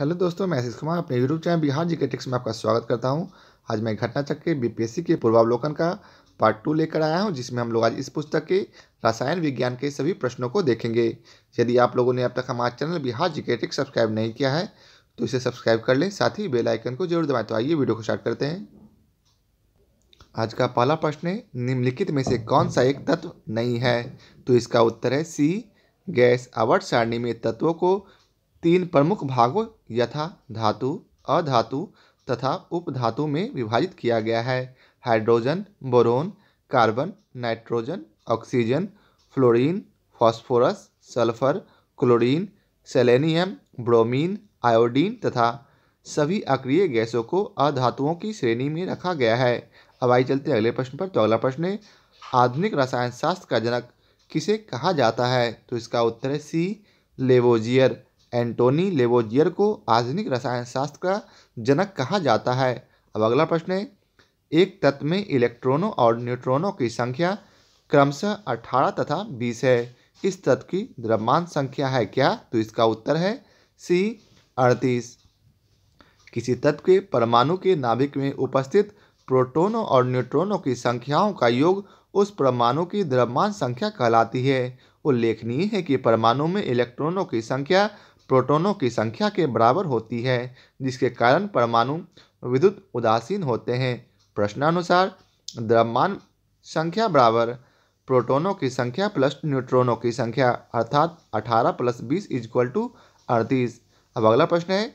Hello दोस्तों मैं आशीष कुमार अपने यूट्यूब चैनल बिहार जी के टिक्स में आपका स्वागत करता हूं आज मैं घटना चक्र बीपीएससी के पूर्वावलोकन का पार्ट टू लेकर आया हूं जिसमें हम लोग आज इस पुस्तक के रसायन विज्ञान के सभी प्रश्नों को देखेंगे यदि आप लोगों ने अब तक हमारा चैनल बिहार जी के टिक्स सब्सक्राइब नहीं किया है तो इसे सब्सक्राइब कर लें साथ ही बेलाइकन को जरूर दबाएँ तो आइए वीडियो को स्टार्ट करते हैं आज का पहला प्रश्न है निम्नलिखित में से कौन सा एक तत्व नहीं है तो इसका उत्तर है सी गैस अवर्ट सारणी में तत्वों को तीन प्रमुख भागों यथा धातु अधातु तथा उपधातु में विभाजित किया गया है hydrogen boron carbon nitrogen oxygen fluorine phosphorus sulphur chlorine selenium bromine iodine तथा सभी अक्रिय गैसों को अधातुओं की श्रेणी में रखा गया है अब आई चलते अगले प्रश्न पर तो अगला प्रश्न है आधुनिक रसायन शास्त्र का जनक किसे कहा जाता है तो इसका उत्तर है सी लेवोजियर एंटोनी लेवोजियर को आधुनिक रसायन शास्त्र का जनक कहा जाता है अब अगला प्रश्न है एक तत्व में इलेक्ट्रॉनों और न्यूट्रॉनों की संख्या क्रमशः अठारह तथा बीस है इस तत्व की द्रव्यमान संख्या है क्या तो इसका उत्तर है सी अड़तीस किसी तत्व के परमाणु के नाभिक में उपस्थित प्रोटोनों और न्यूट्रॉनों की संख्याओं का योग उस परमाणु की द्रव्यमान संख्या कहलाती है उल्लेखनीय है कि परमाणु में इलेक्ट्रॉनों की संख्या प्रोटोनों की संख्या के बराबर होती है जिसके कारण परमाणु विद्युत उदासीन होते हैं प्रश्नानुसार द्रव्यमान संख्या बराबर प्रोटोनों की संख्या प्लस न्यूट्रॉनों की संख्या अर्थात 18 प्लस बीस इजक्वल टू अड़तीस अब अगला प्रश्न है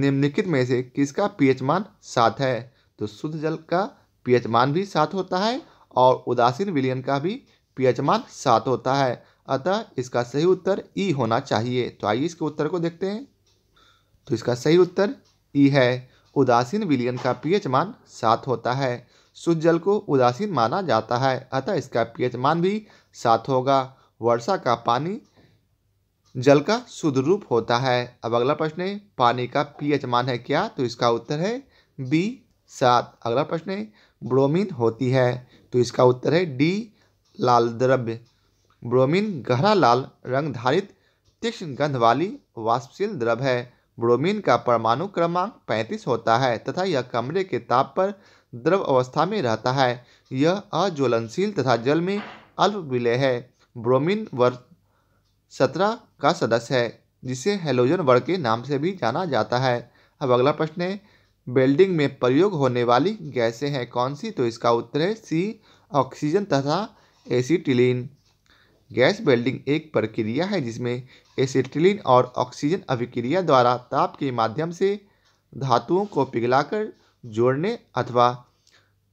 निम्नलिखित में से किसका पीएच मान सात है तो शुद्ध जल का पीएच मान भी सात होता है और उदासीन विलियन का भी पीएच मान सात होता है अतः इसका सही उत्तर ई होना चाहिए तो आइए इसके उत्तर को देखते हैं तो इसका सही उत्तर ई है उदासीन विलियन का पीएच मान सात होता है शुद्ध जल को उदासीन माना जाता है अतः इसका पीएच मान भी सात होगा वर्षा का पानी जल का शुद्ध रूप होता है अब अगला प्रश्न है पानी का पीएच मान है क्या तो इसका उत्तर है बी सात अगला प्रश्न है ब्रोमीन होती है तो इसका उत्तर है डी लाल द्रव्य ब्रोमीन गहरा लाल रंग धारित तीक्ष्ण गंध वाली वाष्पशील द्रव है ब्रोमीन का परमाणु क्रमांक 35 होता है तथा यह कमरे के ताप पर द्रव अवस्था में रहता है यह अज्वलनशील तथा जल में अल्प विलय है ब्रोमीन वर्ग सत्रह का सदस्य है जिसे हेलोजन वर्ग के नाम से भी जाना जाता है अब अगला प्रश्न है बेल्डिंग में प्रयोग होने वाली गैसें हैं कौन सी तो इसका उत्तर है सी ऑक्सीजन तथा एसीटिलीन गैस बेल्डिंग एक प्रक्रिया है जिसमें एसिटिलीन और ऑक्सीजन अभिक्रिया द्वारा ताप के माध्यम से धातुओं को पिघलाकर जोड़ने अथवा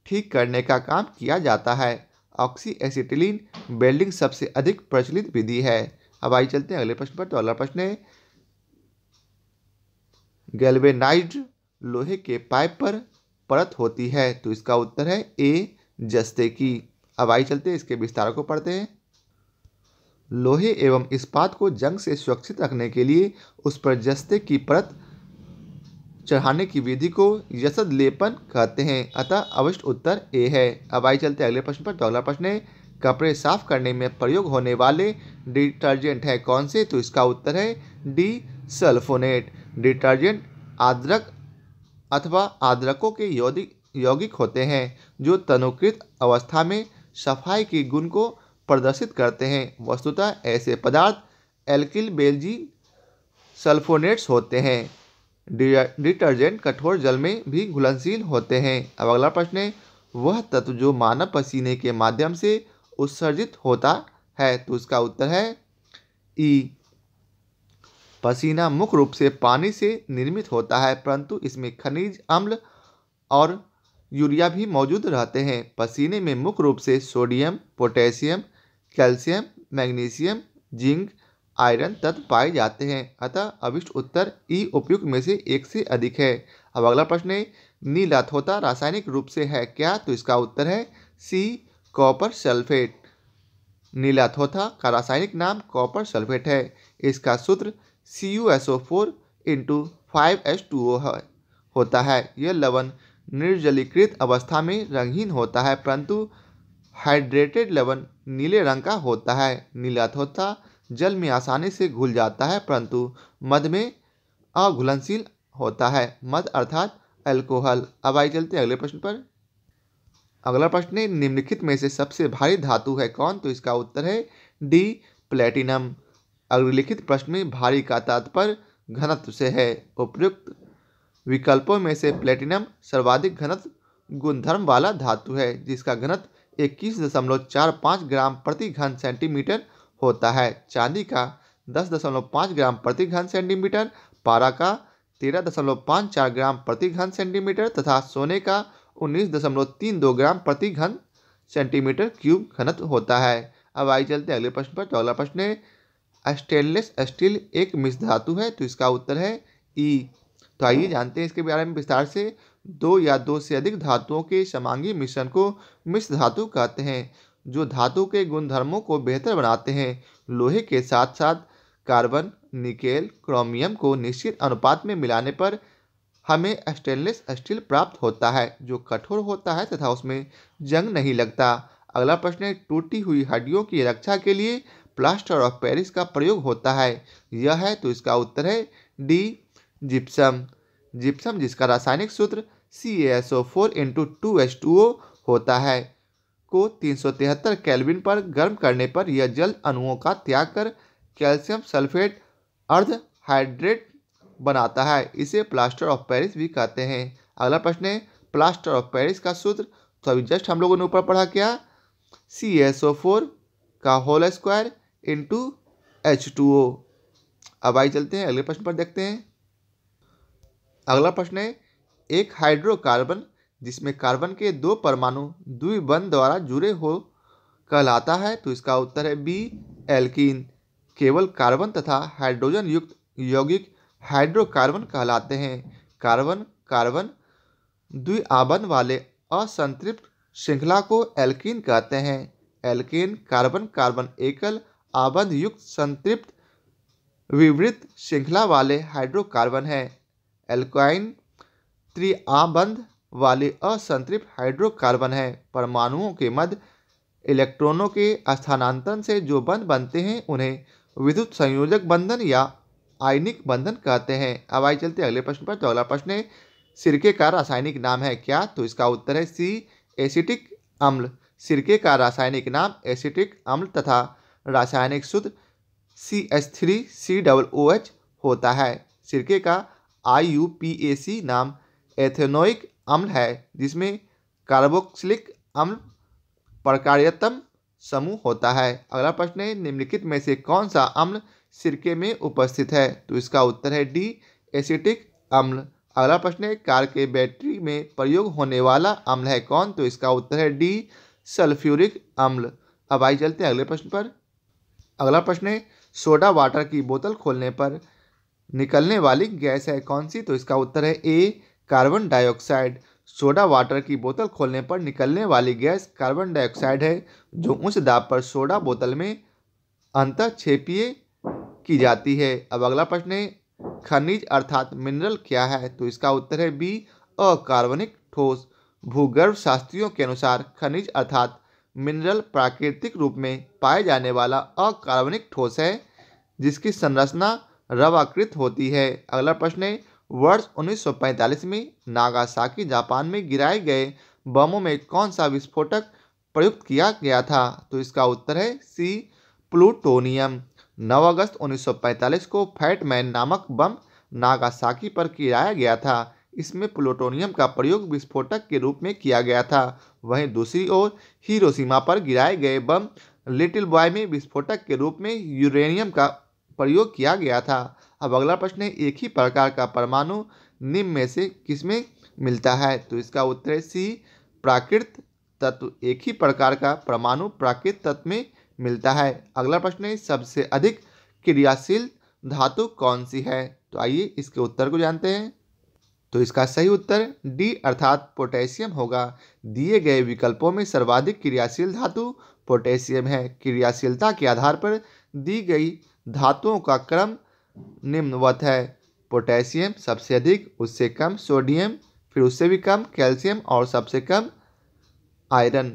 ठीक करने का काम किया जाता है ऑक्सी एसिटिलीन बेल्डिंग सबसे अधिक प्रचलित विधि है अब आइए चलते हैं अगले प्रश्न पर तो अगला प्रश्न है गैल्वेनाइज्ड लोहे के पाइप पर परत होती है तो इसका उत्तर है ए जस्ते की अब आइए चलते हैं इसके विस्तारों को पढ़ते हैं लोहे एवं इस्पात को जंग से सुरक्षित रखने के लिए उस पर जस्ते की परत चढ़ाने की विधि को यसद लेपन कहते हैं अतः अवश्य उत्तर ए है अब आई चलते अगले प्रश्न पर तो अगला प्रश्न है कपड़े साफ करने में प्रयोग होने वाले डिटर्जेंट है कौन से तो इसका उत्तर है डी सल्फोनेट डिटर्जेंट आद्रक अथवा आद्रकों के यौगिक होते हैं जो तनुकृत अवस्था में सफाई के गुण को प्रदर्शित करते हैं वस्तुतः ऐसे पदार्थ एल्किल बेल्जी सल्फोनेट्स होते हैं डिटर्जेंट कठोर जल में भी घुलनशील होते हैं अब अगला प्रश्न है वह तत्व जो मानव पसीने के माध्यम से उत्सर्जित होता है तो उसका उत्तर है ई पसीना मुख्य रूप से पानी से निर्मित होता है परंतु इसमें खनिज अम्ल और यूरिया भी मौजूद रहते हैं पसीने में मुख्य रूप से sodium potassium calcium magnesium zinc iron तत्व पाए जाते हैं अतः अविष्ट उत्तर ई उपयुक्त में से एक से अधिक है अब अगला प्रश्न है नीलाथोता रासायनिक रूप से है क्या तो इसका उत्तर है सी कॉपर सल्फेट नीलाथोथा का रासायनिक नाम कॉपर सल्फेट है इसका सूत्र C U S O four into five S two O है होता है यह लवण निर्जलीकृत अवस्था में रंगहीन होता है परंतु हाइड्रेटेड लवण नीले रंग का होता है नीला थोथा जल में आसानी से घुल जाता है परंतु मध में अघुलनशील होता है मध अर्थात अल्कोहल अब आई चलते अगले प्रश्न पर अगला प्रश्न है निम्नलिखित में से सबसे भारी धातु है कौन तो इसका उत्तर है डी प्लेटिनम अग्रलिखित प्रश्न में भारी का तात्पर्य घनत्व से है उपयुक्त विकल्पों में से प्लेटिनम सर्वाधिक घनत्व गुणधर्म वाला धातु है जिसका घनत्व इक्कीस दशमलव चार पाँच ग्राम प्रति घन सेंटीमीटर होता है चांदी का दस दशमलव पाँच ग्राम प्रति घन सेंटीमीटर पारा का तेरह दशमलव पाँच चार ग्राम प्रति घन सेंटीमीटर तथा सोने का उन्नीस दशमलव तीन दो ग्राम प्रति घन सेंटीमीटर क्यूब घनत्व होता है अब आई चलते हैं अगले प्रश्न पर तो अगला प्रश्न है स्टेनलेस स्टील एक मिश्र धातु है तो इसका उत्तर है ई e। तो आइए जानते हैं इसके बारे में विस्तार से दो या दो से अधिक धातुओं के समांगी मिश्रण को मिश्र धातु कहते हैं जो धातु के गुणधर्मों को बेहतर बनाते हैं लोहे के साथ साथ कार्बन निकेल क्रोमियम को निश्चित अनुपात में मिलाने पर हमें स्टेनलेस स्टील प्राप्त होता है जो कठोर होता है तथा उसमें जंग नहीं लगता अगला प्रश्न है टूटी हुई हड्डियों की रक्षा के लिए प्लास्टर ऑफ पेरिस का प्रयोग होता है यह है तो इसका उत्तर है डी जिप्सम जिप्सम जिसका रासायनिक सूत्र C S O four into two H two O होता है को तीन सौ तिहत्तर कैलविन पर गर्म करने पर यह जल अणुओं का त्याग कर कैल्शियम सल्फेट अर्ध हाइड्रेट बनाता है इसे प्लास्टर ऑफ पेरिस भी कहते हैं अगला प्रश्न है प्लास्टर ऑफ पेरिस का सूत्र तो अभी जस्ट हम लोगों ने ऊपर पढ़ा क्या सी एस ओ फोर का whole square into H two O अब आई चलते हैं अगले प्रश्न पर देखते हैं अगला प्रश्न है एक हाइड्रोकार्बन जिसमें कार्बन के दो परमाणु द्विबंध द्वारा जुड़े हो कहलाता है तो इसका उत्तर है बी एल्कीन केवल कार्बन तथा हाइड्रोजन युक्त यौगिक हाइड्रोकार्बन कहलाते हैं कार्बन कार्बन द्विआबन वाले असंतृप्त श्रृंखला को एल्कीन कहते हैं एल्कीन कार्बन कार्बन एकल आबंध युक्त संतृप्त विवृत श्रृंखला वाले हाइड्रोकार्बन है एल्काइन त्रिआबंध वाले असंतृप्त हाइड्रोकार्बन हैं परमाणुओं के मध्य इलेक्ट्रॉनों के स्थानांतरण से जो बंध बनते हैं उन्हें विद्युत संयोजक बंधन या आयनिक बंधन कहते हैं अब आई चलते अगले प्रश्न पर तो अगला प्रश्न है सिरके का रासायनिक नाम है क्या तो इसका उत्तर है सी एसिटिक अम्ल सिरके का रासायनिक नाम एसिटिक अम्ल तथा रासायनिक शुद्ध C H three C double O H होता है सिरके का आई यू पी ए सी नाम एथेनोइक अम्ल है जिसमें कार्बोक्सिलिक अम्ल प्रकार्यतम समूह होता है अगला प्रश्न है निम्नलिखित में से कौन सा अम्ल सिरके में उपस्थित है तो इसका उत्तर है डी एसिटिक अम्ल अगला प्रश्न है कार के बैटरी में प्रयोग होने वाला अम्ल है कौन तो इसका उत्तर है डी सल्फ्यूरिक अम्ल अब आइए चलते हैं अगले प्रश्न पर अगला प्रश्न है सोडा वाटर की बोतल खोलने पर निकलने वाली गैस है कौन सी तो इसका उत्तर है A carbon dioxide soda water की बोतल खोलने पर निकलने वाली गैस कार्बन डाइऑक्साइड है जो उच्च दाब पर सोडा बोतल में अंतक्षेपीय की जाती है अब अगला प्रश्न है खनिज अर्थात मिनरल क्या है तो इसका उत्तर है बी अकार्बनिक ठोस भूगर्भ शास्त्रियों के अनुसार खनिज अर्थात मिनरल प्राकृतिक रूप में पाए जाने वाला अकार्बनिक ठोस है जिसकी संरचना रवाकृत होती है अगला प्रश्न है वर्ष 1945 में नागासाकी जापान में गिराए गए बमों में कौन सा विस्फोटक प्रयुक्त किया गया था तो इसका उत्तर है सी प्लूटोनियम 9 अगस्त 1945 को फैटमैन नामक बम नागासाकी पर गिराया गया था इसमें प्लूटोनियम का प्रयोग विस्फोटक के रूप में किया गया था वहीं दूसरी ओर हीरोसीमा पर गिराए गए बम लिटिल बॉय में विस्फोटक के रूप में यूरेनियम का प्रयोग किया गया था अब अगला प्रश्न है एक ही प्रकार का परमाणु निम्न में से किसमें मिलता है तो इसका उत्तर है सी प्राकृत तत्व एक ही प्रकार का परमाणु प्राकृत तत्व में मिलता है अगला प्रश्न है सबसे अधिक क्रियाशील धातु कौन सी है तो आइए इसके उत्तर को जानते हैं तो इसका सही उत्तर डी अर्थात पोटेशियम होगा दिए गए विकल्पों में सर्वाधिक क्रियाशील धातु पोटेशियम है क्रियाशीलता के आधार पर दी गई धातुओं का क्रम निम्नवत है पोटेशियम सबसे अधिक उससे कम सोडियम फिर उससे भी कम कैल्शियम और सबसे कम आयरन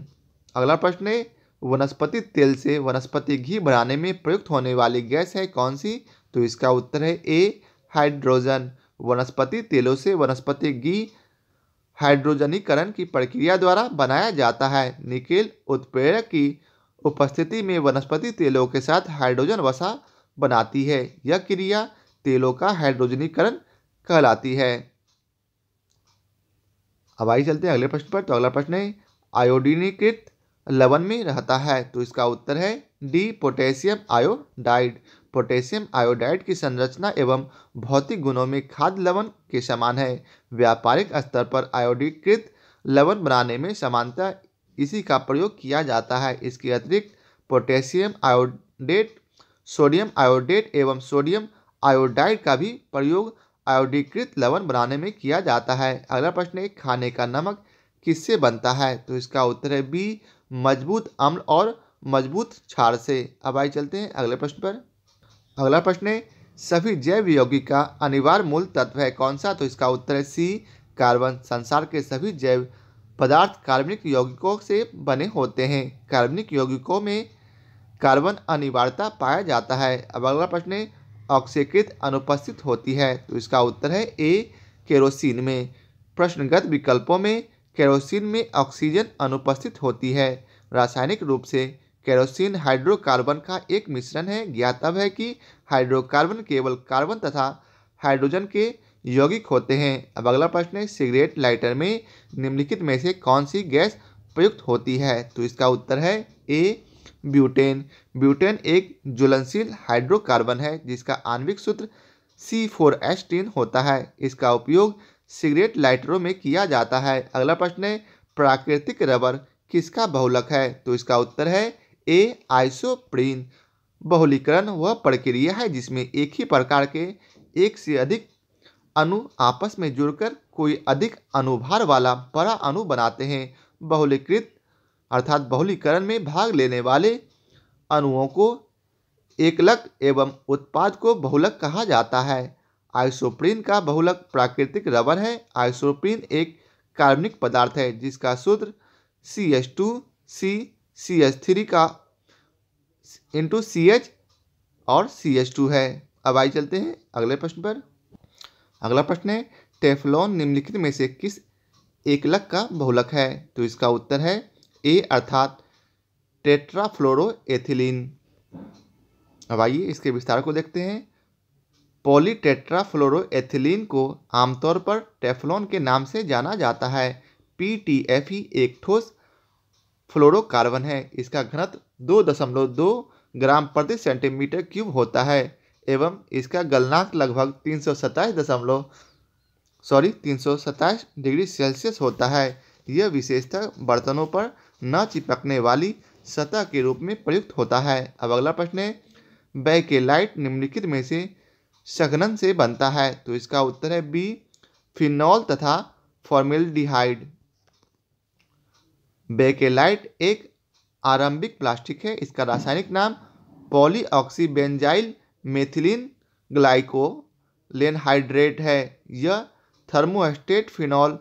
अगला प्रश्न है वनस्पति तेल से वनस्पति घी बनाने में प्रयुक्त होने वाली गैस है कौन सी तो इसका उत्तर है ए हाइड्रोजन वनस्पति तेलों से वनस्पति घी हाइड्रोजनीकरण की प्रक्रिया द्वारा बनाया जाता है निकेल उत्प्रेरक की उपस्थिति में वनस्पति तेलों के साथ हाइड्रोजन वसा बनाती है यह क्रिया तेलों का हाइड्रोजनीकरण कहलाती है अब आइए चलते हैं अगले प्रश्न पर तो अगला प्रश्न है आयोडीनीकृत लवण में रहता है तो इसका उत्तर है D potassium iodide potassium iodide की संरचना एवं भौतिक गुणों में खाद्य लवण के समान है व्यापारिक स्तर पर आयोडीकृत लवण बनाने में समानता इसी का प्रयोग किया जाता है इसके अतिरिक्त पोटेशियम आयोडेट सोडियम आयोडेट एवं सोडियम आयोडाइड का भी प्रयोग आयोडीकृत लवण बनाने में किया जाता है अगला प्रश्न है खाने का नमक किससे बनता है तो इसका उत्तर है बी मजबूत अम्ल और मजबूत क्षार से अब आइए चलते हैं अगले प्रश्न पर अगला प्रश्न है सभी जैव यौगिक का अनिवार्य मूल तत्व है कौन सा तो इसका उत्तर है सी कार्बन संसार के सभी जैव पदार्थ कार्बनिक यौगिकों से बने होते हैं कार्बनिक यौगिकों में कार्बन अनिवार्यता पाया जाता है अब अगला प्रश्न है ऑक्सीकृत अनुपस्थित होती है तो इसका उत्तर है ए केरोसिन में प्रश्नगत विकल्पों में केरोसिन में ऑक्सीजन अनुपस्थित होती है रासायनिक रूप से केरोसिन हाइड्रोकार्बन का एक मिश्रण है ज्ञातव है कि हाइड्रोकार्बन केवल कार्बन तथा हाइड्रोजन के यौगिक होते हैं अब अगला प्रश्न है सिगरेट लाइटर में निम्नलिखित में से कौन सी गैस प्रयुक्त होती है तो इसका उत्तर है ए ब्यूटेन ब्यूटेन एक ज्वलनशील हाइड्रोकार्बन है जिसका आणविक सूत्र सी फोर एस टीन होता है इसका उपयोग सिगरेट लाइटरों में किया जाता है अगला प्रश्न है प्राकृतिक रबर किसका बहुलक है तो इसका उत्तर है ए आइसोप्रीन बहुलीकरण वह प्रक्रिया है जिसमें एक ही प्रकार के एक से अधिक अणु आपस में जुड़कर कोई अधिक अनुभार वाला बड़ा अणु बनाते हैं बहुलीकृत अर्थात बहुलीकरण में भाग लेने वाले अणुओं को एकलक एवं उत्पाद को बहुलक कहा जाता है आइसोप्रीन का बहुलक प्राकृतिक रबर है आइसोप्रीन एक कार्बनिक पदार्थ है जिसका सूत्र C H two C C H three का इंटू सी एच और सी एच टू है अब आइए चलते हैं अगले प्रश्न पर अगला प्रश्न है टेफलॉन निम्नलिखित में से किस एकलक का बहुलक है तो इसका उत्तर है ए अर्थात टेट्राफ्लोरोएथिलीन अब आइए इसके विस्तार को देखते हैं पॉली पॉलीटेट्राफ्लोरोएथिलीन को आमतौर पर टेफ्लॉन के नाम से जाना जाता है पी टी एफ ही एक ठोस फ्लोरोकार्बन है इसका घनत्व दो दशमलव दो ग्राम प्रति सेंटीमीटर क्यूब होता है एवं इसका गलनांक लगभग तीन सौ सत्ताईस दशमलव सॉरी तीन सौ सत्ताईस डिग्री सेल्सियस होता है यह विशेषता बर्तनों पर न चिपकने वाली सतह के रूप में प्रयुक्त होता है अब अगला प्रश्न है बैकेलाइट निम्नलिखित में से सघनन से बनता है तो इसका उत्तर है बी फिनॉल तथा डिहाइड बैकेलाइट एक आरंभिक प्लास्टिक है इसका रासायनिक नाम पॉलीऑक्सीबेंजाइल मेथिलीन ग्लाइकोलेनहाइड्रेट है यह थर्मोस्टेट फिनॉल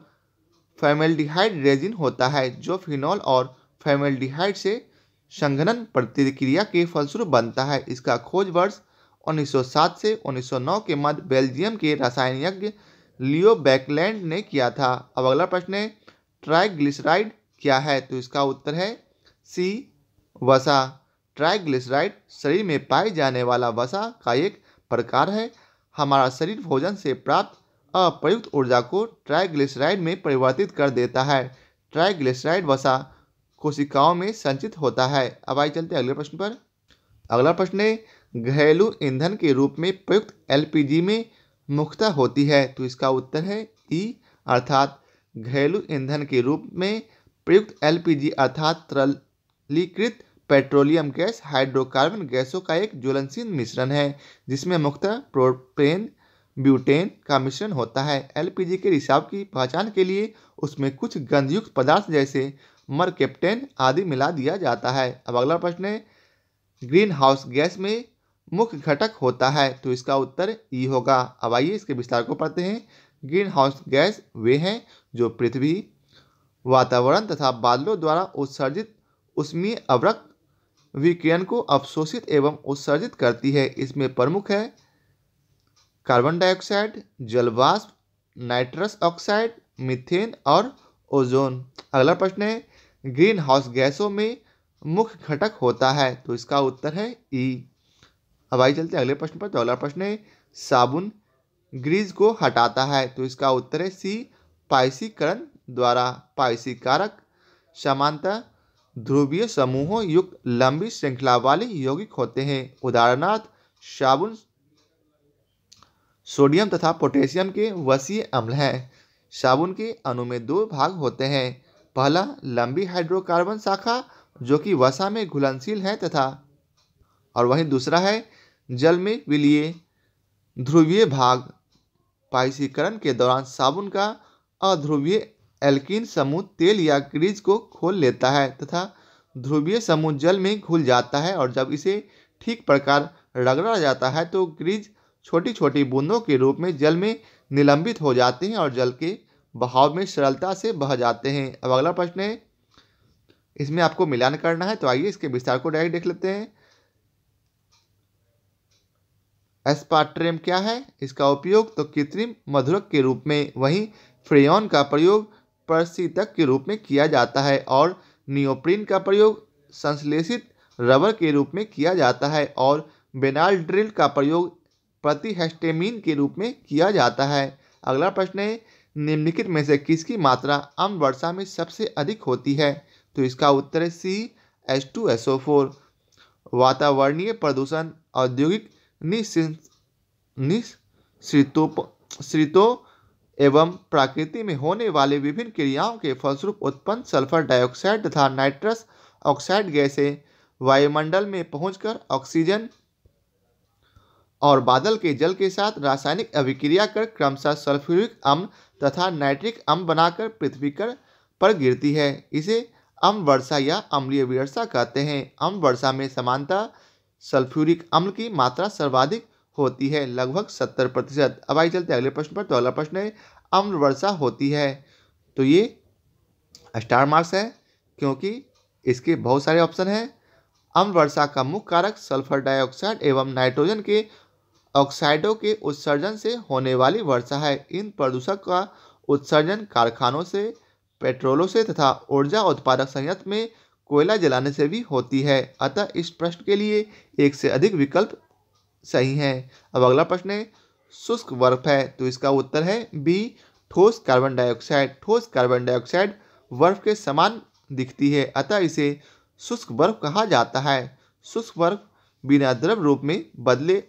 फेमेल्डिहाइड रेजिन होता है जो फिनॉल और फेमेल्डिहाइड से संघनन प्रतिक्रिया के फलस्वरूप बनता है इसका खोज वर्ष 1907 से 1909 के मध्य बेल्जियम के रासायनिज्ञ लियो बैकलैंड ने किया था अब अगला प्रश्न है ट्राइग्लिसराइड क्या है तो इसका उत्तर है सी वसा ट्राइग्लिसराइड शरीर में पाए जाने वाला वसा का एक प्रकार है हमारा शरीर भोजन से प्राप्त अप्रयुक्त ऊर्जा को ट्राइग्लिसराइड में परिवर्तित कर देता है ट्राइग्लिसराइड वसा कोशिकाओं में संचित होता है अब आइए चलते हैं अगले प्रश्न पर अगला प्रश्न है घरेलू ईंधन के रूप में प्रयुक्त एलपीजी में मुख्यता होती है तो इसका उत्तर है ई अर्थात घरेलू ईंधन के रूप में प्रयुक्त एलपीजी अर्थात तरलीकृत पेट्रोलियम गैस हाइड्रोकार्बन गैसों का एक ज्वलनशील मिश्रण है जिसमें मुख्यतः प्रोपेन ब्यूटेन का मिश्रण होता है एलपीजी के रिसाव की पहचान के लिए उसमें कुछ गंधयुक्त पदार्थ जैसे मरकेप्टेन आदि मिला दिया जाता है अब अगला प्रश्न है ग्रीन हाउस गैस में मुख्य घटक होता है तो इसका उत्तर ई होगा अब आइए इसके विस्तार को पढ़ते हैं ग्रीन हाउस गैस वे हैं जो पृथ्वी वातावरण तथा बादलों द्वारा उत्सर्जित उष्मीय अवरक्त विकिरण को अवशोषित एवं उत्सर्जित करती है इसमें प्रमुख है कार्बन डाइऑक्साइड जलवाष्प नाइट्रस ऑक्साइड मीथेन और ओजोन अगला प्रश्न है ग्रीन हाउस गैसों में मुख्य घटक होता है तो इसका उत्तर है ई e। अब आइए चलते अगले प्रश्न पर तो अगला प्रश्न है साबुन ग्रीज को हटाता है तो इसका उत्तर है सी पाइसीकरण द्वारा पाइसी कारक समानता ध्रुवीय समूहों युक्त लंबी श्रृंखला वाले यौगिक होते हैं उदाहरणार्थ साबुन सोडियम तथा पोटेशियम के वसीय अम्ल हैं साबुन के अणु में दो भाग होते हैं पहला लंबी हाइड्रोकार्बन शाखा जो कि वसा में घुलनशील है तथा और वहीं दूसरा है जल में विलीय ध्रुवीय भाग पाइसीकरण के दौरान साबुन का अध्रुवीय एल्किन समूह तेल या क्रीज को खोल लेता है तथा ध्रुवीय समूह जल में घुल जाता है और जब इसे ठीक प्रकार रगड़ा जाता है तो ग्रीज छोटी छोटी बूंदों के रूप में जल में निलंबित हो जाते हैं और जल के बहाव में सरलता से बह जाते हैं अब अगला प्रश्न है इसमें आपको मिलान करना है तो आइए इसके विस्तार को डायरेक्ट देख लेते हैं एस्पाट्रेम क्या है इसका उपयोग तो कृत्रिम मधुरक के रूप में वहीं फ्रेयन का प्रयोग प्रशीतक के रूप में किया जाता है और नियोप्रीन का प्रयोग संश्लेषित रबर के रूप में किया जाता है और बेनाल ड्रिल का प्रयोग प्रतिहेस्टेमिन के रूप में किया जाता है अगला प्रश्न है निम्नलिखित में से किसकी मात्रा आम वर्षा में सबसे अधिक होती है तो इसका उत्तर है C H two S O four वातावरणीय प्रदूषण औद्योगिक निश्रितों एवं प्रकृति में होने वाले विभिन्न क्रियाओं के फलस्वरूप उत्पन्न सल्फर डाइऑक्साइड तथा नाइट्रस ऑक्साइड गैसें वायुमंडल में पहुंचकर ऑक्सीजन और बादल के जल के साथ रासायनिक अभिक्रिया कर क्रमशः सल्फ्यूरिक अम्ल तथा नाइट्रिक अम्ल बनाकर पृथ्वी कर पर गिरती है इसे अम वर्षा या अम्लीय वर्षा कहते हैं अम वर्षा में समानता सल्फ्यूरिक अम्ल की मात्रा सर्वाधिक होती है लगभग सत्तर प्रतिशत अब आई चलते अगले प्रश्न पर तो अगला प्रश्न है अम्ल वर्षा होती है तो ये स्टार मार्क्स है क्योंकि इसके बहुत सारे ऑप्शन हैं अम्ल वर्षा का मुख्य कारक सल्फर डाइऑक्साइड एवं नाइट्रोजन के ऑक्साइडों के उत्सर्जन से होने वाली वर्षा है इन प्रदूषक का उत्सर्जन कारखानों से पेट्रोलों से तथा ऊर्जा उत्पादक संयंत्र में कोयला जलाने से भी होती है अतः इस प्रश्न के लिए एक से अधिक विकल्प सही हैं अब अगला प्रश्न है शुष्क बर्फ है तो इसका उत्तर है बी ठोस कार्बन डाइऑक्साइड ठोस कार्बन डाइऑक्साइड बर्फ के समान दिखती है अतः इसे शुष्क बर्फ कहा जाता है शुष्क बर्फ बिना द्रव रूप में बदले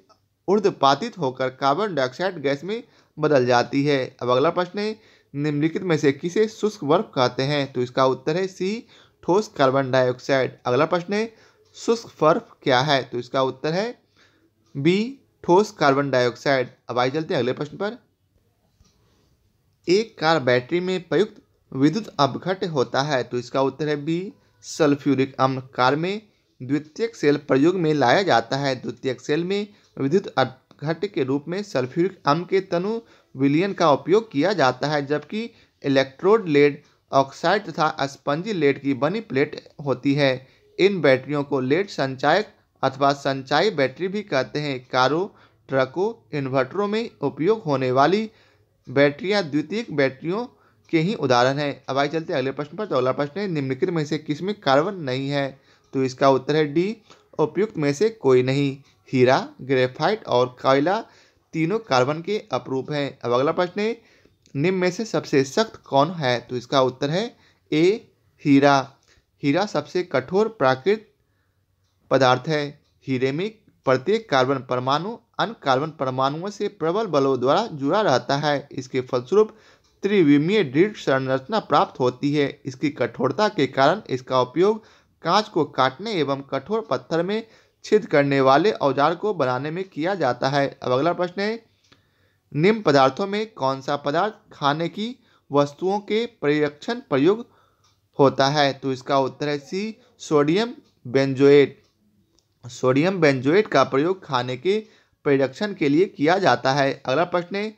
उर्धपातित होकर कार्बन डाइऑक्साइड गैस में बदल जाती है अब अगला प्रश्न है निम्नलिखित में से किसे शुष्क बर्फ कहते हैं तो इसका उत्तर है सी ठोस कार्बन डाइऑक्साइड अगला प्रश्न है शुष्क बर्फ क्या है तो इसका उत्तर है बी ठोस कार्बन डाइऑक्साइड अब आइए चलते हैं अगले प्रश्न पर एक कार बैटरी में प्रयुक्त विद्युत अपघट होता है तो इसका उत्तर है बी सल्फ्यूरिक अम्ल कार में द्वितीयक सेल प्रयोग में लाया जाता है द्वितीयक सेल में विद्युत घट के रूप में सल्फ्यूरिक अम्ल के तनु विलियन का उपयोग किया जाता है जबकि इलेक्ट्रोड लेड ऑक्साइड तथा स्पंजी लेड की बनी प्लेट होती है इन बैटरियों को लेड संचायक अथवा संचाई बैटरी भी कहते हैं कारों ट्रकों इन्वर्टरों में उपयोग होने वाली बैटरियां द्वितीयक बैटरियों के ही उदाहरण हैं अब आई चलते अगले प्रश्न पर अगला प्रश्न है निम्नलिखित में से किसमें कार्बन नहीं है तो इसका उत्तर है डी उपयुक्त में से कोई नहीं हीरा ग्रेफाइट और कोयला तीनों कार्बन के अपरूप हैं अब अगला प्रश्न है निम्न में से सबसे सख्त कौन है तो इसका उत्तर है ए हीरा हीरा सबसे कठोर प्राकृत पदार्थ है हीरे में प्रत्येक कार्बन परमाणु अन्य कार्बन परमाणुओं से प्रबल बलों द्वारा जुड़ा रहता है इसके फलस्वरूप त्रिविमीय दृढ़ संरचना प्राप्त होती है इसकी कठोरता के कारण इसका उपयोग कांच को काटने एवं कठोर पत्थर में छिद करने वाले औजार को बनाने में किया जाता है अब अगला प्रश्न है निम्न पदार्थों में कौन सा पदार्थ खाने की वस्तुओं के परिरक्षण प्रयोग होता है तो इसका उत्तर है C sodium benzoate sodium benzoate का प्रयोग खाने के परिरक्षण के लिए किया जाता है अगला प्रश्न है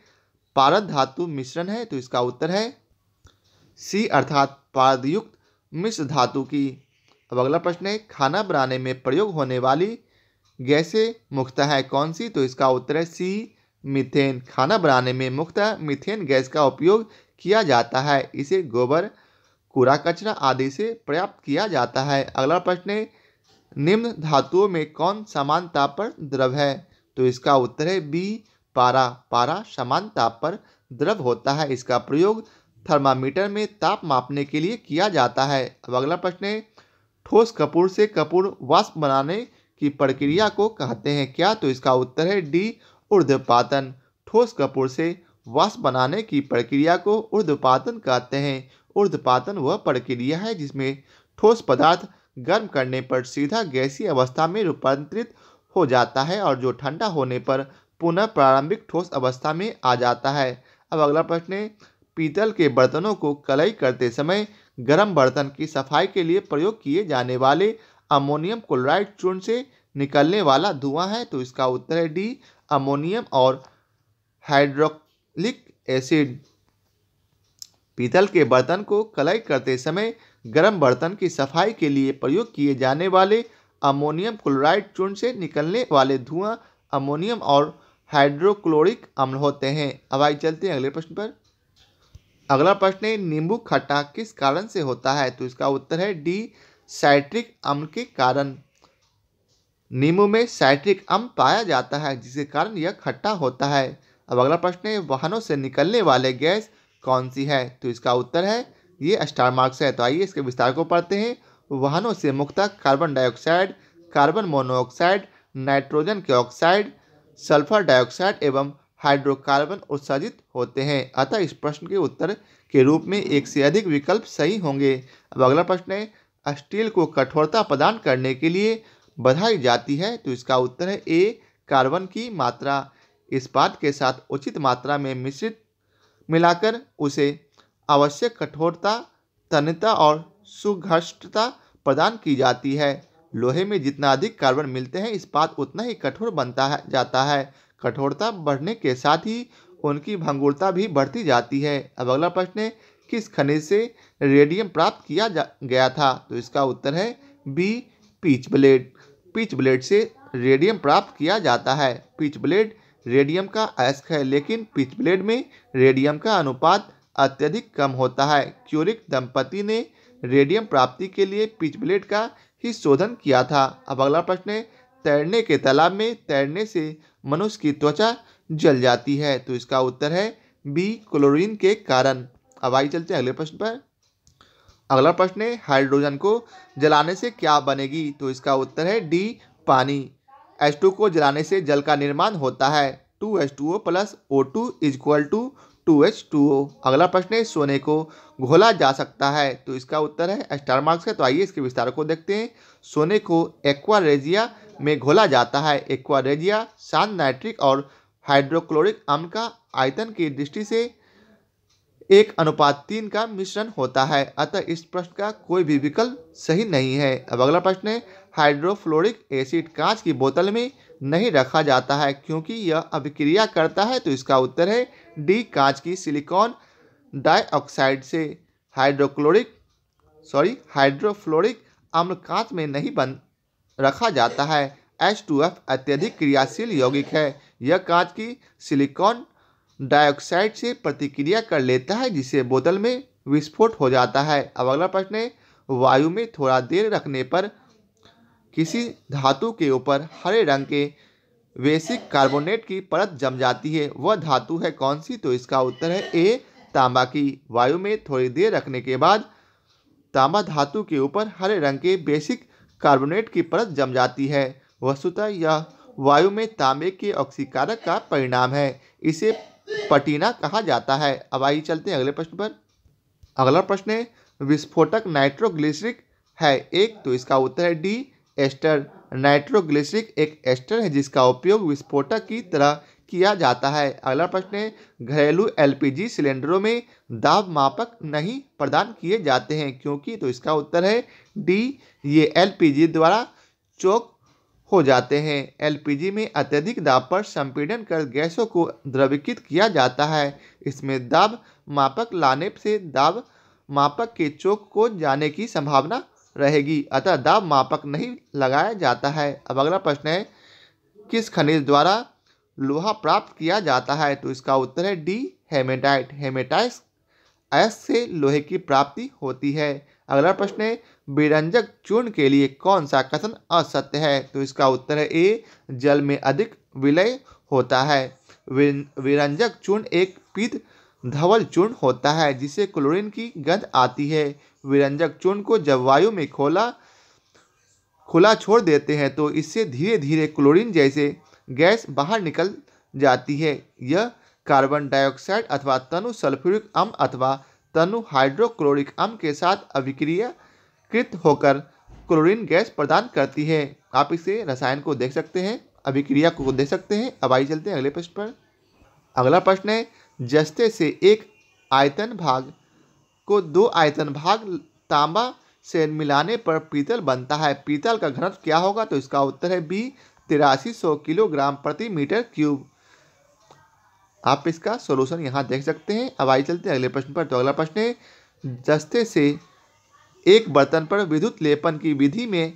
पारद धातु मिश्रण है तो इसका उत्तर है सी अर्थात पारदयुक्त मिश्र धातु की अब अगला प्रश्न है खाना बनाने में प्रयोग होने वाली गैसें मुख्त है कौन सी तो इसका उत्तर है सी मिथेन खाना बनाने में मुख्यतः मिथेन गैस का उपयोग किया जाता है इसे गोबर कूड़ा कचरा आदि से पर्याप्त किया जाता है अगला प्रश्न है निम्न धातुओं में कौन समान ताप पर द्रव है तो इसका उत्तर है बी पारा पारा समान ताप पर द्रव होता है इसका प्रयोग थर्मामीटर में ताप मापने के लिए किया जाता है अब अगला प्रश्न है ठोस कपूर से कपूर वाष्प बनाने की प्रक्रिया को कहते हैं क्या तो इसका उत्तर है डी उर्धपातन ठोस कपूर से वाष्प बनाने की प्रक्रिया को ऊर्ध्वपातन कहते हैं ऊर्ध्वपातन वह प्रक्रिया है जिसमें ठोस पदार्थ गर्म करने पर सीधा गैसीय अवस्था में रूपांतरित हो जाता है और जो ठंडा होने पर पुनः प्रारंभिक ठोस अवस्था में आ जाता है अब अगला प्रश्न है पीतल के बर्तनों को कलई करते समय गर्म बर्तन की सफाई के लिए प्रयोग किए जाने वाले अमोनियम क्लोराइड चूर्ण से निकलने वाला धुआं है तो इसका उत्तर है डी अमोनियम और हाइड्रोक्लिक एसिड पीतल के बर्तन को कलाई करते समय गर्म बर्तन की सफाई के लिए प्रयोग किए जाने वाले अमोनियम क्लोराइड चूर्ण से निकलने वाले धुआं अमोनियम और हाइड्रोक्लोरिक अम्ल होते हैं अब आइए चलते हैं अगले प्रश्न पर अगला प्रश्न है नींबू खट्टा किस कारण से होता है तो इसका उत्तर है डी साइट्रिक अम्ल के कारण नींबू में साइट्रिक अम्ल पाया जाता है जिसके कारण यह खट्टा होता है अब अगला प्रश्न है वाहनों से निकलने वाले गैस कौन सी है तो इसका उत्तर है ये स्टार मार्क्स है तो आइए इसके विस्तार को पढ़ते हैं वाहनों से मुक्ता carbon dioxide carbon monoxide nitrogen के ऑक्साइड सल्फर डाइऑक्साइड एवं हाइड्रोकार्बन उत्सर्जित होते हैं अतः इस प्रश्न के उत्तर के रूप में एक से अधिक विकल्प सही होंगे अब अगला प्रश्न है स्टील को कठोरता प्रदान करने के लिए बढ़ाई जाती है तो इसका उत्तर है ए कार्बन की मात्रा इस्पात के साथ उचित मात्रा में मिश्रित मिलाकर उसे आवश्यक कठोरता तन्यता और सुघष्टता प्रदान की जाती है लोहे में जितना अधिक कार्बन मिलते हैं इस्पात उतना ही कठोर बनता है जाता है कठोरता बढ़ने के साथ ही उनकी भंगुरता भी बढ़ती जाती है अब अगला प्रश्न है किस खनिज से रेडियम प्राप्त किया जा गया था तो इसका उत्तर है B pitchblende pitchblende से रेडियम प्राप्त किया जाता है पीच ब्लेड रेडियम का अयस्क है लेकिन पिच ब्लेड में रेडियम का अनुपात अत्यधिक कम होता है क्यूरिक दंपति ने रेडियम प्राप्ति के लिए पिच ब्लेड का ही शोधन किया था अब अगला प्रश्न है तैरने के तालाब में तैरने से मनुष्य की त्वचा जल जाती है तो इसका उत्तर है बी क्लोरीन के कारण अब आइए चलते हैं अगले प्रश्न पर अगला प्रश्न है हाइड्रोजन को जलाने से क्या बनेगी तो इसका उत्तर है डी पानी एच टू को जलाने से जल का निर्माण होता है two H two O plus O two is equal to two H two O अगला प्रश्न है सोने को घोला जा सकता है तो इसका उत्तर है स्टार मार्क्स का तो आइए इसके विस्तार को देखते हैं सोने को एक्वा रेजिया में घोला जाता है एक्वारेजिया सान नाइट्रिक और हाइड्रोक्लोरिक अम्ल का आयतन की दृष्टि से एक अनुपात तीन का मिश्रण होता है अतः इस प्रश्न का कोई भी विकल्प सही नहीं है अब अगला प्रश्न है हाइड्रोफ्लोरिक एसिड कांच की बोतल में नहीं रखा जाता है क्योंकि यह अभिक्रिया करता है तो इसका उत्तर है डी कांच की सिलिकॉन डाइऑक्साइड से हाइड्रोक्लोरिक सॉरी हाइड्रोफ्लोरिक अम्ल कांच में नहीं बन रखा जाता है H2F अत्यधिक क्रियाशील यौगिक है यह कांच की सिलिकॉन डाइऑक्साइड से प्रतिक्रिया कर लेता है जिससे बोतल में विस्फोट हो जाता है अब अगला प्रश्न है वायु में थोड़ा देर रखने पर किसी धातु के ऊपर हरे रंग के बेसिक कार्बोनेट की परत जम जाती है वह धातु है कौन सी तो इसका उत्तर है ए तांबा की वायु में थोड़ी देर रखने के बाद तांबा धातु के ऊपर हरे रंग के बेसिक कार्बोनेट की परत जम जाती है वस्तुतः यह वायु में तांबे के ऑक्सीकारक का परिणाम है इसे पटीना कहा जाता है अब आइए चलते हैं अगले प्रश्न पर अगला प्रश्न है विस्फोटक नाइट्रोग्लिसरिक है एक तो इसका उत्तर है डी एस्टर नाइट्रोग्लिसरिक एक एस्टर है जिसका उपयोग विस्फोटक की तरह किया जाता है अगला प्रश्न है घरेलू एलपीजी सिलेंडरों में दाब मापक नहीं प्रदान किए जाते हैं क्योंकि तो इसका उत्तर है डी ये एलपीजी द्वारा चोक हो जाते हैं एलपीजी में अत्यधिक दाब पर संपीड़न कर गैसों को द्रवीकृत किया जाता है इसमें दाब मापक लाने से दाब मापक के चोक को जाने की संभावना रहेगी अतः दाब मापक नहीं लगाया जाता है अब अगला प्रश्न है किस खनिज द्वारा लोहा प्राप्त किया जाता है तो इसका उत्तर है डी हेमेटाइट हेमेटाइट ऐस से लोहे की प्राप्ति होती है अगला प्रश्न है विरंजक चूर्ण के लिए कौन सा कथन असत्य है तो इसका उत्तर है ए जल में अधिक विलय होता है विरंजक चूर्ण एक पीत धवल चूर्ण होता है जिसे क्लोरीन की गंध आती है विरंजक चूर्ण को जब वायु में खोला खुला छोड़ देते हैं तो इससे धीरे धीरे क्लोरीन जैसे गैस बाहर निकल जाती है यह कार्बन डाइऑक्साइड अथवा तनु सल्फ्यूरिक अम्ल अथवा तनु हाइड्रोक्लोरिक अम्ल के साथ अभिक्रिया कृत होकर क्लोरीन गैस प्रदान करती है आप इसे रसायन को देख सकते हैं अभिक्रिया को देख सकते हैं अब आइए चलते हैं अगले प्रश्न पर अगला प्रश्न है जस्ते से एक आयतन भाग को दो आयतन भाग तांबा से मिलाने पर पीतल बनता है पीतल का घनत्व क्या होगा तो इसका उत्तर है बी तिरासी सौ किलोग्राम प्रति मीटर क्यूब आप इसका सोल्यूशन यहाँ देख सकते हैं अब आइए चलते हैं अगले प्रश्न पर तो अगला प्रश्न है जस्ते से एक बर्तन पर विद्युत लेपन की विधि में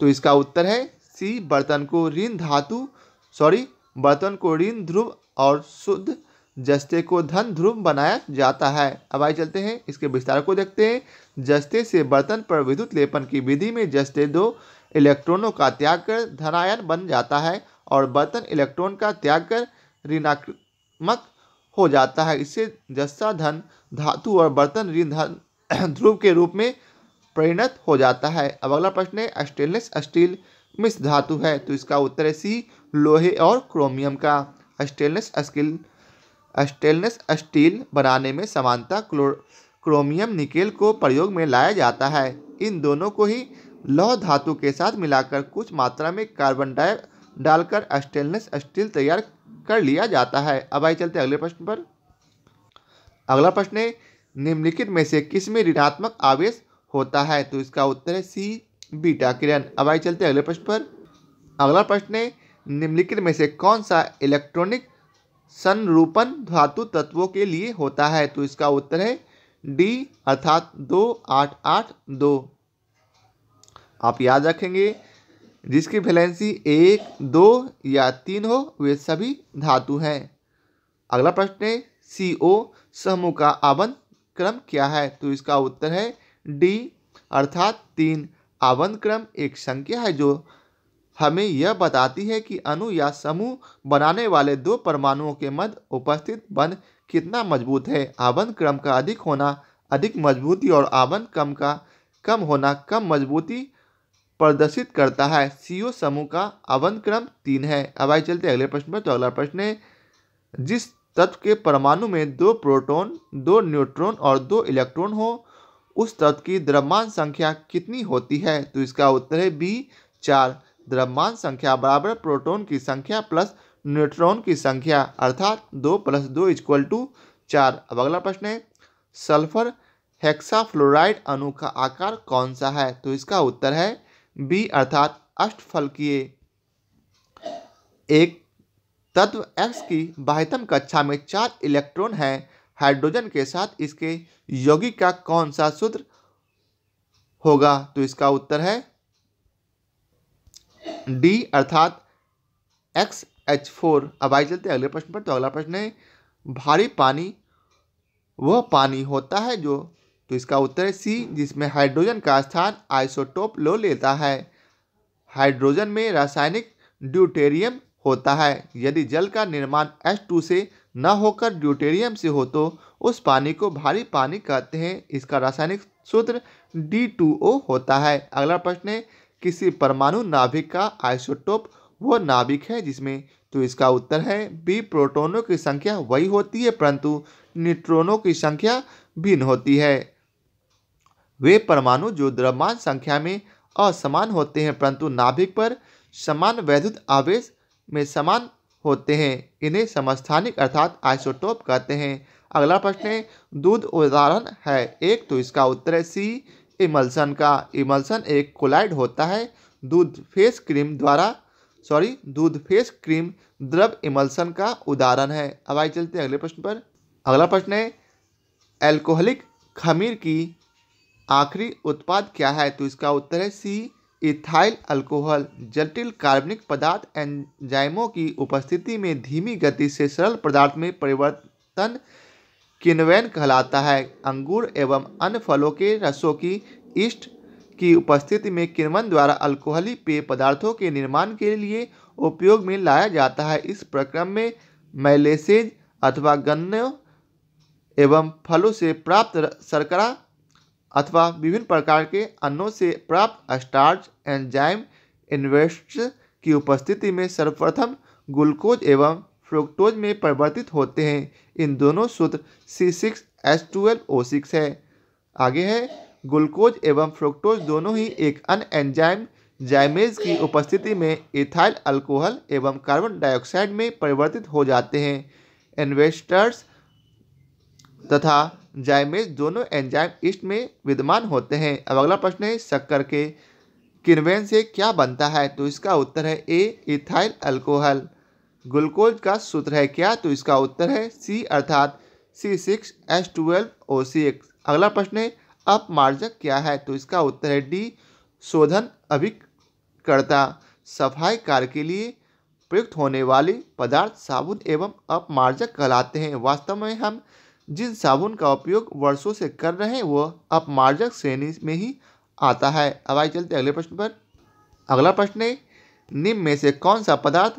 तो इसका उत्तर है सी बर्तन को ऋण धातु सॉरी बर्तन को ऋण ध्रुव और शुद्ध जस्ते को धन ध्रुव बनाया जाता है अब आइए चलते हैं इसके विस्तार को देखते हैं जस्ते से बर्तन पर विद्युत लेपन की विधि में जस्ते दो इलेक्ट्रॉनों का त्याग कर धनायन बन जाता है और बर्तन इलेक्ट्रॉन का त्याग कर ऋणाकृत ऋणात्मक हो जाता है इससे जस्सा धन धातु और बर्तन ऋण धन ध्रुव के रूप में परिणत हो जाता है अब अगला प्रश्न है स्टेनलेस स्टील मिश्र धातु है तो इसका उत्तर है सी लोहे और क्रोमियम का स्टेनलेस स्किल स्टेनलेस स्टील बनाने में समानता क्रोमियम निकेल को प्रयोग में लाया जाता है इन दोनों को ही लौह धातु के साथ मिलाकर कुछ मात्रा में कार्बन डाई डालकर स्टेनलेस स्टील तैयार कर लिया जाता है अब आइए चलते अगले प्रश्न पर अगला प्रश्न है निम्नलिखित में से किस में ऋणात्मक आवेश होता है तो इसका उत्तर है सी बीटा किरण अब आइए चलते अगले प्रश्न पर अगला प्रश्न है निम्नलिखित में से कौन सा इलेक्ट्रॉनिक संरूपण धातु तत्वों के लिए होता है तो इसका उत्तर है डी अर्थात दो आठ आठ दो आप याद रखेंगे जिसकी वैलेंसी एक दो या तीन हो वे सभी धातु हैं अगला प्रश्न है सी ओ समूह का आवन क्रम क्या है तो इसका उत्तर है डी अर्थात तीन आवन क्रम एक संख्या है जो हमें यह बताती है कि अणु या समूह बनाने वाले दो परमाणुओं के मध्य उपस्थित बंध कितना मजबूत है आवन क्रम का अधिक होना अधिक मजबूती और आवन क्रम का कम होना कम मजबूती प्रदर्शित करता है सीओ समूह का अवन क्रम तीन है अब आई चलते अगले प्रश्न पर तो अगला प्रश्न है जिस तत्व के परमाणु में दो प्रोटॉन, दो न्यूट्रॉन और दो इलेक्ट्रॉन हो उस तत्व की द्रव्यमान संख्या कितनी होती है तो इसका उत्तर है बी चार द्रव्यमान संख्या बराबर प्रोटॉन की संख्या प्लस न्यूट्रॉन की संख्या अर्थात दो प्लस दो इक्वल टू चार अब अगला प्रश्न है सल्फर हेक्साफ्लोराइड अणु का आकार कौन सा है तो इसका उत्तर है बी अर्थात अष्टफलकीय एक तत्व एक्स की बाह्यतम कक्षा में चार इलेक्ट्रॉन हैं हाइड्रोजन के साथ इसके यौगिक का कौन सा सूत्र होगा तो इसका उत्तर है डी अर्थात एक्स एच फोर अब आई चलते अगले प्रश्न पर तो अगला प्रश्न है भारी पानी वह पानी होता है जो तो इसका उत्तर है सी जिसमें हाइड्रोजन का स्थान आइसोटोप लो लेता है हाइड्रोजन में रासायनिक ड्यूटेरियम होता है यदि जल का निर्माण टू से न होकर ड्यूटेरियम से हो तो उस पानी को भारी पानी कहते हैं इसका रासायनिक सूत्र ओ होता है अगला प्रश्न है किसी परमाणु नाभिक का आइसोटोप वो नाभिक है जिसमें तो इसका उत्तर है बी प्रोटोनों की संख्या वही होती है परंतु न्यूट्रॉनों की संख्या भिन्न होती है वे परमाणु जो द्रव्यमान संख्या में असमान होते हैं परंतु नाभिक पर समान वैद्युत आवेश में समान होते हैं इन्हें समस्थानिक अर्थात आइसोटोप कहते हैं अगला प्रश्न है दूध उदाहरण है एक तो इसका उत्तर है सी इमल्सन का इमल्सन एक कोलाइड होता है दूध फेस क्रीम द्वारा सॉरी दूध फेस क्रीम द्रव इमल्सन का उदाहरण है अब आइए चलते हैं अगले प्रश्न पर अगला प्रश्न है एल्कोहलिक खमीर की आखिरी उत्पाद क्या है तो इसका उत्तर है सी इथाइल अल्कोहल जटिल कार्बनिक पदार्थ एंजाइमों की उपस्थिति में धीमी गति से सरल पदार्थ में परिवर्तन किनवेन कहलाता है अंगूर एवं अन्य फलों के रसों की ईस्ट की उपस्थिति में किनवन द्वारा अल्कोहली पेय पदार्थों के निर्माण के लिए उपयोग में लाया जाता है इस प्रक्रम में मैलेसेज अथवा गन्नों एवं फलों से प्राप्त शर्करा अथवा विभिन्न प्रकार के अन्नों से प्राप्त स्टार्च एंजाइम इन्वेस्ट की उपस्थिति में सर्वप्रथम ग्लूकोज एवं फ्रुक्टोज में परिवर्तित होते हैं इन दोनों सूत्र सी सिक्स ओ सिक्स है आगे है ग्लूकोज एवं फ्रुक्टोज दोनों ही एक अन्य एंजाइम जाइमेज की उपस्थिति में इथाइल अल्कोहल एवं कार्बन डाइऑक्साइड में परिवर्तित हो जाते हैं इन्वेस्टर्स तथा जायमेज दोनों एंजाइम ईस्ट में विद्यमान होते हैं अब अगला प्रश्न है शक्कर के किण्वन से क्या बनता है तो इसका उत्तर है ए इथाइल अल्कोहल ग्लूकोज का सूत्र है क्या तो इसका उत्तर है सी अर्थात C six S twelve O six अगला प्रश्न है अपमार्जक क्या है तो इसका उत्तर है डी शोधन अभिकर्ता सफाई कार्य के लिए प्रयुक्त होने वाले पदार्थ साबुन एवं अपमार्जक कहलाते हैं वास्तव में हम जिस साबुन का उपयोग वर्षों से कर रहे हैं वह अपमार्जक श्रेणी में ही आता है अब आइए चलते अगले प्रश्न पर अगला प्रश्न है निम्न में से कौन सा पदार्थ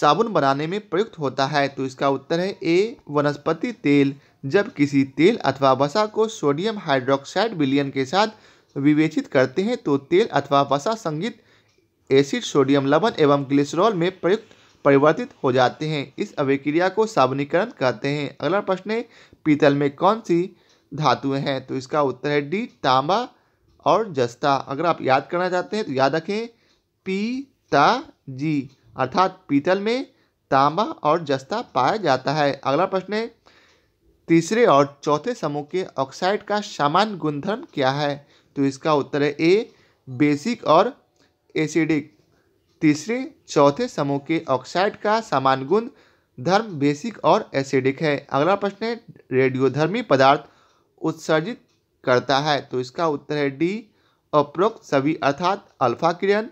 साबुन बनाने में प्रयुक्त होता है तो इसका उत्तर है ए वनस्पति तेल जब किसी तेल अथवा वसा को सोडियम हाइड्रोक्साइड विलियन के साथ विवेचित करते हैं तो तेल अथवा वसा संगीत एसिड सोडियम लवण एवं ग्लिसरॉल में प्रयुक्त परिवर्तित हो जाते हैं इस अभिक्रिया को साबनीकरण कहते हैं अगला प्रश्न है पीतल में कौन सी धातुएं हैं तो इसका उत्तर है डी तांबा और जस्ता अगर आप याद करना चाहते हैं तो याद रखें ता जी अर्थात पीतल में तांबा और जस्ता पाया जाता है अगला प्रश्न है तीसरे और चौथे समूह के ऑक्साइड का सामान्य गुणधर्म क्या है तो इसका उत्तर है ए बेसिक और एसिडिक तीसरे चौथे समूह के ऑक्साइड का समान गुण धर्म बेसिक और एसिडिक है अगला प्रश्न है रेडियोधर्मी पदार्थ उत्सर्जित करता है तो इसका उत्तर है डी अप्रोक्त सभी अर्थात अल्फा किरण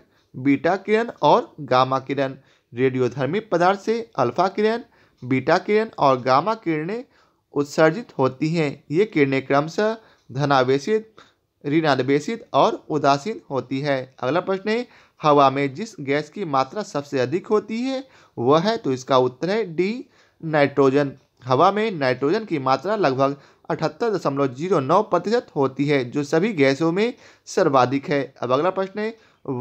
बीटा किरण और गामा किरण रेडियोधर्मी पदार्थ से अल्फा किरण बीटा किरण और गामा किरणें उत्सर्जित होती हैं ये किरणें क्रमशः धनावेशित ऋणावेशित और उदासीन होती है अगला प्रश्न है हवा में जिस गैस की मात्रा सबसे अधिक होती है वह है तो इसका उत्तर है डी नाइट्रोजन हवा में नाइट्रोजन की मात्रा लगभग अठहत्तर दशमलव जीरो नौ प्रतिशत होती है जो सभी गैसों में सर्वाधिक है अब अगला प्रश्न है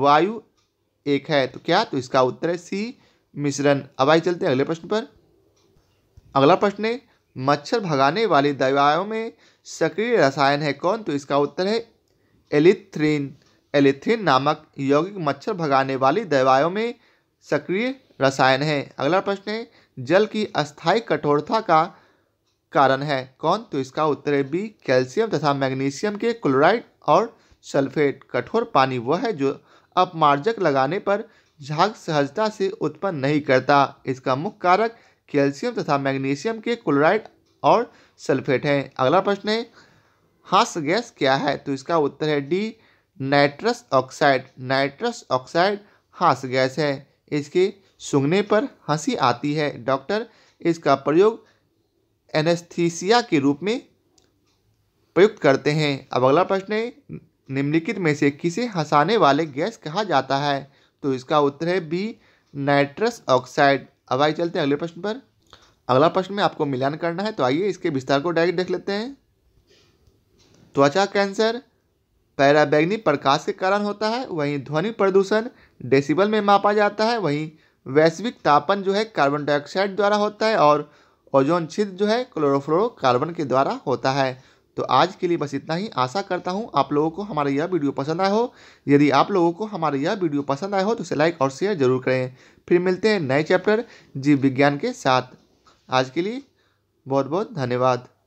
वायु एक है तो क्या तो इसका उत्तर है सी मिश्रण अब आई चलते हैं अगले प्रश्न पर अगला प्रश्न है मच्छर भगाने वाली दवाओं में सक्रिय रसायन है कौन तो इसका उत्तर है एलिथ्रीन एलेथेन नामक यौगिक मच्छर भगाने वाली दवाओं में सक्रिय रसायन है अगला प्रश्न है जल की अस्थायी कठोरता का कारण है कौन तो इसका उत्तर है बी कैल्शियम तथा मैग्नीशियम के क्लोराइड और सल्फेट कठोर पानी वह है जो अपमार्जक लगाने पर झाग सहजता से उत्पन्न नहीं करता इसका मुख्य कारक कैल्शियम तथा मैग्नीशियम के क्लोराइड और सल्फेट हैं अगला प्रश्न है हास गैस क्या है तो इसका उत्तर है D nitrous oxide nitrous oxide हाँस गैस है इसके सूंघने पर हंसी आती है डॉक्टर इसका प्रयोग एनेस्थीसिया के रूप में प्रयुक्त करते हैं अब अगला प्रश्न है निम्नलिखित में से किसे हंसाने वाले गैस कहा जाता है तो इसका उत्तर है बी नाइट्रस ऑक्साइड अब आइए चलते हैं अगले प्रश्न पर अगला प्रश्न में आपको मिलान करना है तो आइए इसके विस्तार को डायरेक्ट देख लेते हैं त्वचा कैंसर पैराबैगनी प्रकाश के कारण होता है वहीं ध्वनि प्रदूषण डेसिबल में मापा जाता है वहीं वैश्विक तापन जो है कार्बन डाइऑक्साइड द्वारा होता है और ओजोन छिद्र जो है क्लोरोफ्लोरो कार्बन के द्वारा होता है तो आज के लिए बस इतना ही आशा करता हूँ आप लोगों को हमारा यह वीडियो पसंद आया हो यदि आप लोगों को हमारा यह वीडियो पसंद आया हो तो इसे लाइक और शेयर जरूर करें फिर मिलते हैं नए चैप्टर जीव विज्ञान के साथ आज के लिए बहुत बहुत धन्यवाद